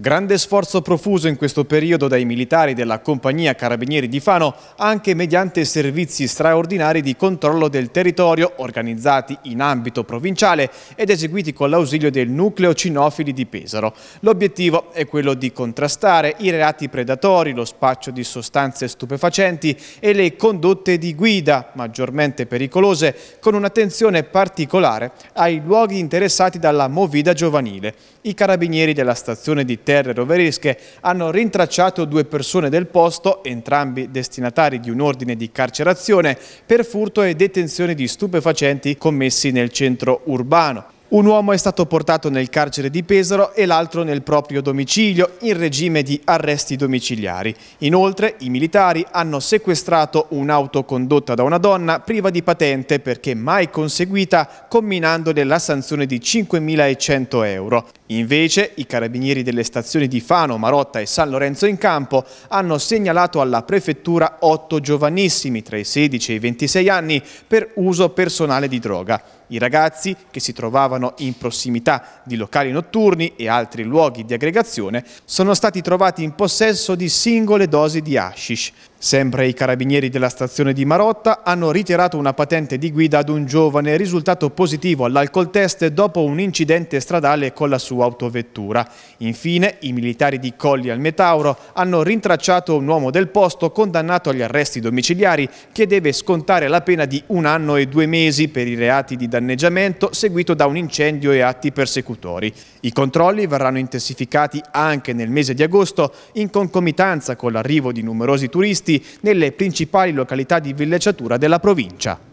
Grande sforzo profuso in questo periodo dai militari della compagnia Carabinieri di Fano, anche mediante servizi straordinari di controllo del territorio organizzati in ambito provinciale ed eseguiti con l'ausilio del nucleo cinofili di Pesaro. L'obiettivo è quello di contrastare i reati predatori, lo spaccio di sostanze stupefacenti e le condotte di guida maggiormente pericolose con un'attenzione particolare ai luoghi interessati dalla movida giovanile. I carabinieri della stazione di Terra terre roveresche hanno rintracciato due persone del posto, entrambi destinatari di un ordine di carcerazione per furto e detenzione di stupefacenti commessi nel centro urbano. Un uomo è stato portato nel carcere di Pesaro e l'altro nel proprio domicilio in regime di arresti domiciliari. Inoltre i militari hanno sequestrato un'auto condotta da una donna priva di patente perché mai conseguita comminandole la sanzione di 5.100 euro. Invece i carabinieri delle stazioni di Fano, Marotta e San Lorenzo in Campo hanno segnalato alla prefettura otto giovanissimi tra i 16 e i 26 anni per uso personale di droga. I ragazzi che si trovavano in prossimità di locali notturni e altri luoghi di aggregazione sono stati trovati in possesso di singole dosi di hashish. Sempre i carabinieri della stazione di Marotta hanno ritirato una patente di guida ad un giovane risultato positivo all'alcol test dopo un incidente stradale con la sua autovettura. Infine, i militari di Colli al Metauro hanno rintracciato un uomo del posto condannato agli arresti domiciliari che deve scontare la pena di un anno e due mesi per i reati di danneggiamento seguito da un incendio e atti persecutori. I controlli verranno intensificati anche nel mese di agosto in concomitanza con l'arrivo di numerosi turisti visti nelle principali località di villeggiatura della provincia.